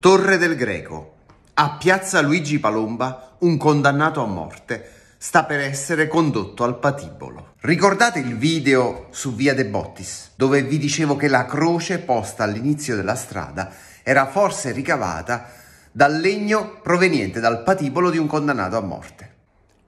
Torre del Greco. A piazza Luigi Palomba un condannato a morte sta per essere condotto al patibolo. Ricordate il video su Via De Bottis, dove vi dicevo che la croce posta all'inizio della strada era forse ricavata dal legno proveniente dal patibolo di un condannato a morte.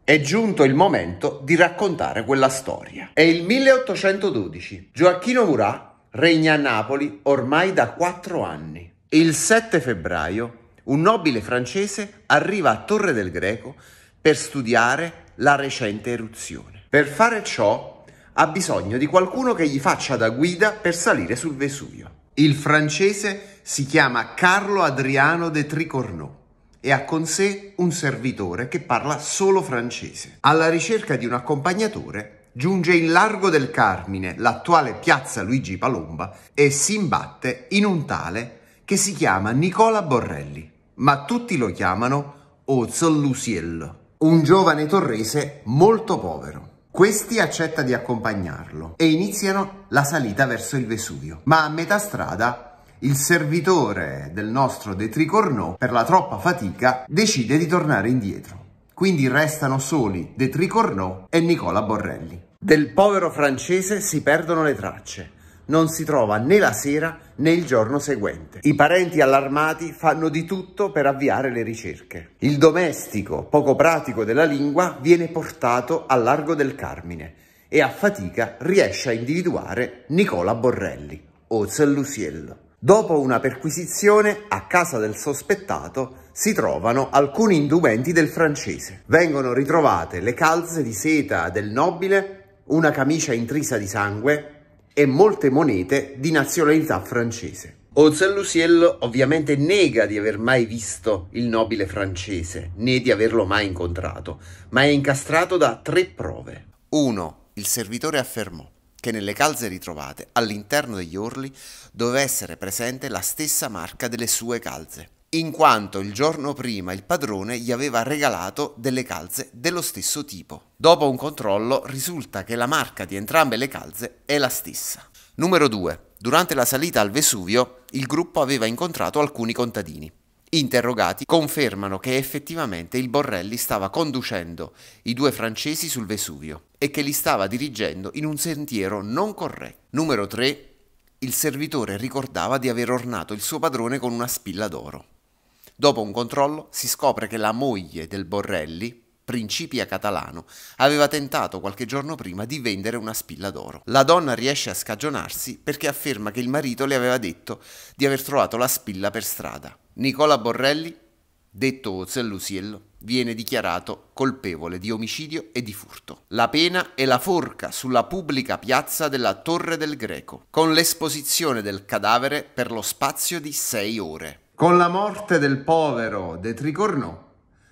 È giunto il momento di raccontare quella storia. È il 1812. Gioacchino Murat regna a Napoli ormai da quattro anni. Il 7 febbraio un nobile francese arriva a Torre del Greco per studiare la recente eruzione. Per fare ciò ha bisogno di qualcuno che gli faccia da guida per salire sul Vesuvio. Il francese si chiama Carlo Adriano de Tricornot e ha con sé un servitore che parla solo francese. Alla ricerca di un accompagnatore giunge in largo del Carmine, l'attuale piazza Luigi Palomba, e si imbatte in un tale che si chiama Nicola Borrelli, ma tutti lo chiamano Ozo Lusiello, un giovane torrese molto povero. Questi accetta di accompagnarlo e iniziano la salita verso il Vesuvio, ma a metà strada il servitore del nostro De Tricornò, per la troppa fatica, decide di tornare indietro. Quindi restano soli De Tricornò e Nicola Borrelli. Del povero francese si perdono le tracce non si trova né la sera né il giorno seguente. I parenti allarmati fanno di tutto per avviare le ricerche. Il domestico, poco pratico della lingua, viene portato al largo del Carmine e a fatica riesce a individuare Nicola Borrelli, o Zellusiello. Dopo una perquisizione, a casa del sospettato si trovano alcuni indumenti del francese. Vengono ritrovate le calze di seta del nobile, una camicia intrisa di sangue, e molte monete di nazionalità francese. Olsen Luciel ovviamente nega di aver mai visto il nobile francese, né di averlo mai incontrato, ma è incastrato da tre prove. 1. Il servitore affermò che nelle calze ritrovate all'interno degli orli doveva essere presente la stessa marca delle sue calze in quanto il giorno prima il padrone gli aveva regalato delle calze dello stesso tipo. Dopo un controllo risulta che la marca di entrambe le calze è la stessa. Numero 2. Durante la salita al Vesuvio il gruppo aveva incontrato alcuni contadini. Interrogati confermano che effettivamente il Borrelli stava conducendo i due francesi sul Vesuvio e che li stava dirigendo in un sentiero non corretto. Numero 3. Il servitore ricordava di aver ornato il suo padrone con una spilla d'oro. Dopo un controllo si scopre che la moglie del Borrelli, Principia Catalano, aveva tentato qualche giorno prima di vendere una spilla d'oro. La donna riesce a scagionarsi perché afferma che il marito le aveva detto di aver trovato la spilla per strada. Nicola Borrelli, detto Zellusiello, viene dichiarato colpevole di omicidio e di furto. La pena è la forca sulla pubblica piazza della Torre del Greco, con l'esposizione del cadavere per lo spazio di sei ore. Con la morte del povero De Tricornò,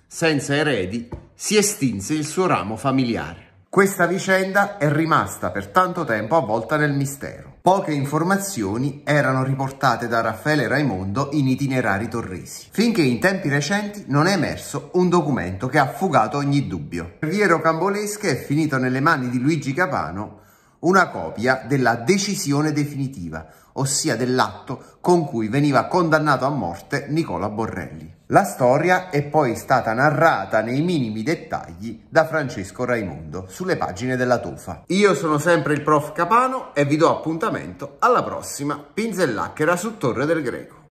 senza eredi, si estinse il suo ramo familiare. Questa vicenda è rimasta per tanto tempo avvolta nel mistero. Poche informazioni erano riportate da Raffaele Raimondo in itinerari torresi, finché in tempi recenti non è emerso un documento che ha fugato ogni dubbio. Riero Cambolesche è finito nelle mani di Luigi Capano, una copia della decisione definitiva, ossia dell'atto con cui veniva condannato a morte Nicola Borrelli. La storia è poi stata narrata nei minimi dettagli da Francesco Raimondo sulle pagine della Tofa. Io sono sempre il prof Capano e vi do appuntamento alla prossima pinzellacchera su Torre del Greco.